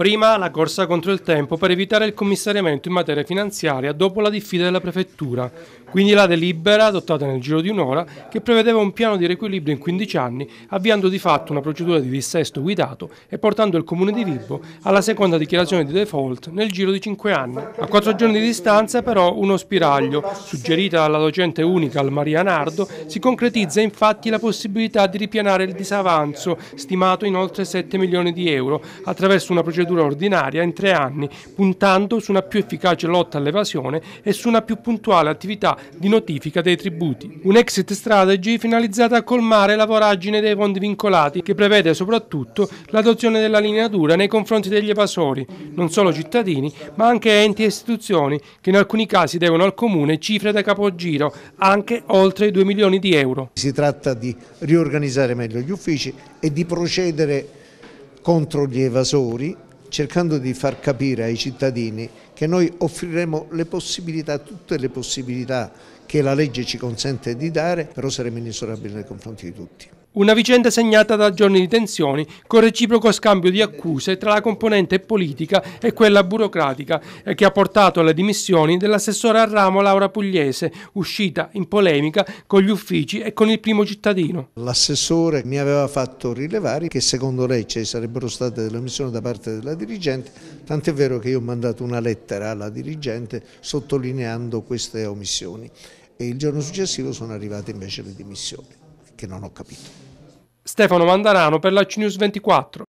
Prima la corsa contro il tempo per evitare il commissariamento in materia finanziaria dopo la diffida della prefettura, quindi la delibera adottata nel giro di un'ora che prevedeva un piano di riequilibrio in 15 anni, avviando di fatto una procedura di dissesto guidato e portando il comune di Vibo alla seconda dichiarazione di default nel giro di 5 anni. A 4 giorni di distanza però uno spiraglio, suggerita dalla docente unica al Maria Nardo, si concretizza infatti la possibilità di ripianare il disavanzo stimato in oltre 7 milioni di euro attraverso una procedura procedura ordinaria in tre anni, puntando su una più efficace lotta all'evasione e su una più puntuale attività di notifica dei tributi. Un exit strategy finalizzata a colmare la voragine dei fondi vincolati che prevede soprattutto l'adozione della linea dura nei confronti degli evasori, non solo cittadini ma anche enti e istituzioni che in alcuni casi devono al Comune cifre da capogiro anche oltre i 2 milioni di euro. Si tratta di riorganizzare meglio gli uffici e di procedere contro gli evasori cercando di far capire ai cittadini che noi offriremo le possibilità, tutte le possibilità che la legge ci consente di dare, però saremo inesorabili nei confronti di tutti. Una vicenda segnata da giorni di tensioni, con reciproco scambio di accuse tra la componente politica e quella burocratica, e che ha portato alle dimissioni dell'assessore al ramo Laura Pugliese, uscita in polemica con gli uffici e con il primo cittadino. L'assessore mi aveva fatto rilevare che secondo lei ci sarebbero state delle omissioni da parte della dirigente, tant'è vero che io ho mandato una lettera lettera alla dirigente sottolineando queste omissioni e il giorno successivo sono arrivate invece le dimissioni, che non ho capito. Stefano Mandarano per la CNews 24.